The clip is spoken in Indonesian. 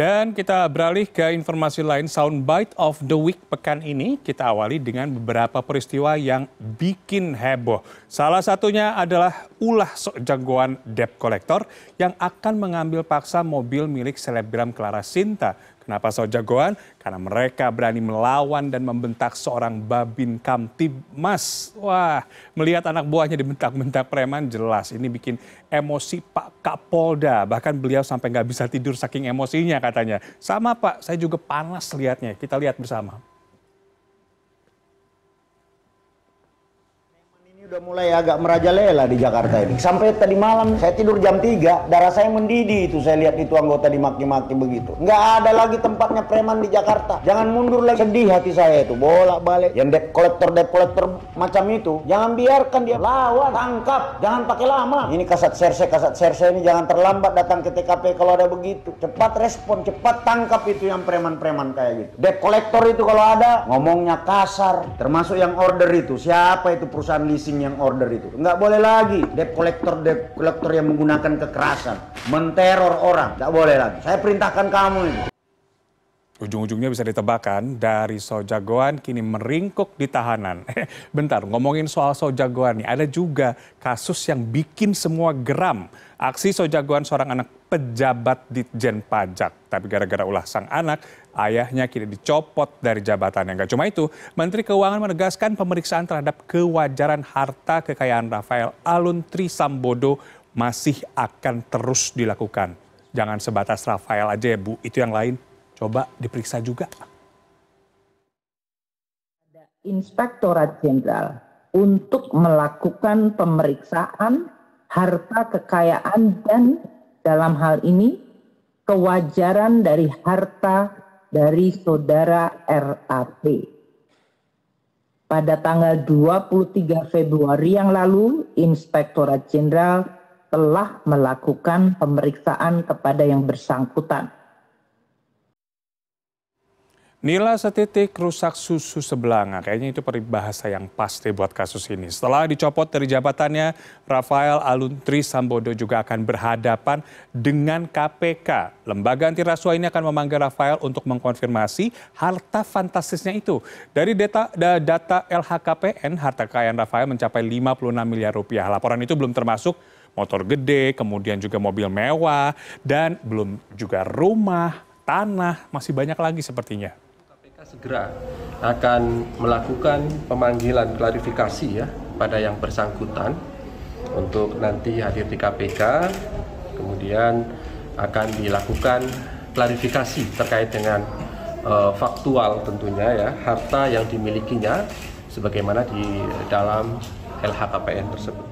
Dan kita beralih ke informasi lain, soundbite of the week pekan ini kita awali dengan beberapa peristiwa yang bikin heboh. Salah satunya adalah ulah jagoan debt collector yang akan mengambil paksa mobil milik selebgram Clara Sinta Kenapa so jagoan? Karena mereka berani melawan dan membentak seorang babin mas. Wah, melihat anak buahnya dibentak-bentak preman jelas ini bikin emosi Pak Kapolda. Bahkan beliau sampai nggak bisa tidur saking emosinya katanya. Sama Pak, saya juga panas lihatnya. Kita lihat bersama. sudah mulai agak merajalela di Jakarta ini. Sampai tadi malam saya tidur jam 3, darah saya mendidih itu saya lihat itu anggota dimaki-maki begitu. Nggak ada lagi tempatnya preman di Jakarta. Jangan mundur lagi. Sedih hati saya itu, bolak-balik. Yang debt kolektor debt kolektor macam itu, jangan biarkan dia lawan, tangkap, jangan pakai lama. Ini kasat serse, kasat serse ini jangan terlambat datang ke TKP kalau ada begitu. Cepat respon, cepat tangkap itu yang preman-preman kayak gitu. Debt kolektor itu kalau ada, ngomongnya kasar. Termasuk yang order itu, siapa itu perusahaan leasing yang order itu. Nggak boleh lagi debt collector debt collector yang menggunakan kekerasan, menteror orang. Nggak boleh lagi. Saya perintahkan kamu ini. Ujung-ujungnya bisa ditebakkan dari Sojagoan kini meringkuk di tahanan. Bentar, ngomongin soal Sojagoan nih, ada juga kasus yang bikin semua geram. Aksi Sojagoan seorang anak pejabat di Jen Pajak. Tapi gara-gara ulah sang anak, ayahnya kini dicopot dari jabatan. Yang gak cuma itu, Menteri Keuangan menegaskan pemeriksaan terhadap kewajaran harta kekayaan Rafael Alun Trisambodo masih akan terus dilakukan. Jangan sebatas Rafael aja ya Bu, itu yang lain coba diperiksa juga. Inspektorat Jenderal untuk melakukan pemeriksaan harta kekayaan dan dalam hal ini kewajaran dari harta dari saudara RAP. Pada tanggal 23 Februari yang lalu, Inspektorat Jenderal telah melakukan pemeriksaan kepada yang bersangkutan Nila setitik rusak susu sebelanga, Kayaknya itu peribahasa yang pasti buat kasus ini. Setelah dicopot dari jabatannya, Rafael Aluntri Sambodo juga akan berhadapan dengan KPK. Lembaga anti rasuah ini akan memanggil Rafael untuk mengkonfirmasi harta fantastisnya itu. Dari data, data LHKPN, harta kekayaan Rafael mencapai 56 miliar rupiah. Laporan itu belum termasuk motor gede, kemudian juga mobil mewah, dan belum juga rumah, tanah, masih banyak lagi sepertinya. Kita segera akan melakukan pemanggilan klarifikasi ya pada yang bersangkutan untuk nanti hadir di KPK, kemudian akan dilakukan klarifikasi terkait dengan uh, faktual tentunya ya harta yang dimilikinya sebagaimana di dalam LHKPN tersebut.